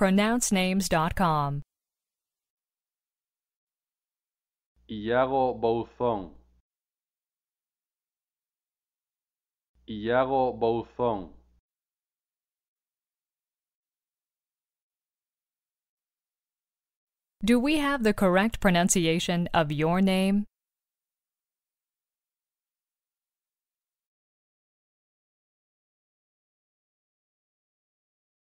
pronouncenames.com. Iago Bouzon. Iago Bouzon. Do we have the correct pronunciation of your name?